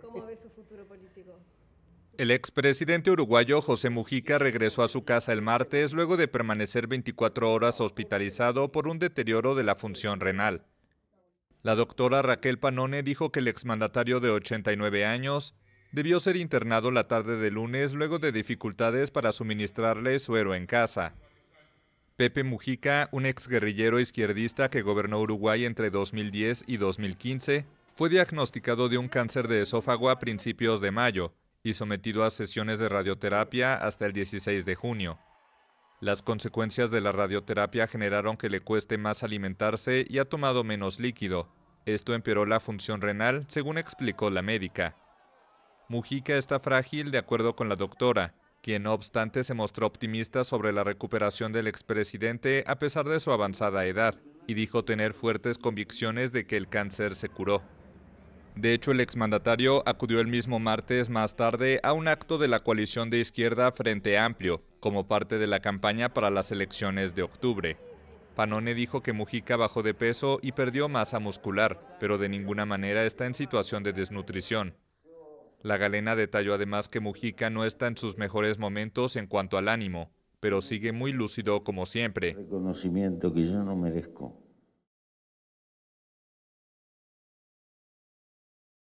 ¿Cómo ve su futuro político? El expresidente uruguayo José Mujica regresó a su casa el martes luego de permanecer 24 horas hospitalizado por un deterioro de la función renal. La doctora Raquel Panone dijo que el exmandatario de 89 años debió ser internado la tarde de lunes luego de dificultades para suministrarle suero en casa. Pepe Mujica, un exguerrillero izquierdista que gobernó Uruguay entre 2010 y 2015, fue diagnosticado de un cáncer de esófago a principios de mayo y sometido a sesiones de radioterapia hasta el 16 de junio. Las consecuencias de la radioterapia generaron que le cueste más alimentarse y ha tomado menos líquido. Esto empeoró la función renal, según explicó la médica. Mujica está frágil de acuerdo con la doctora, quien no obstante se mostró optimista sobre la recuperación del expresidente a pesar de su avanzada edad, y dijo tener fuertes convicciones de que el cáncer se curó. De hecho, el exmandatario acudió el mismo martes más tarde a un acto de la coalición de izquierda Frente Amplio, como parte de la campaña para las elecciones de octubre. Panone dijo que Mujica bajó de peso y perdió masa muscular, pero de ninguna manera está en situación de desnutrición. La galena detalló además que Mujica no está en sus mejores momentos en cuanto al ánimo, pero sigue muy lúcido como siempre. Reconocimiento que yo no merezco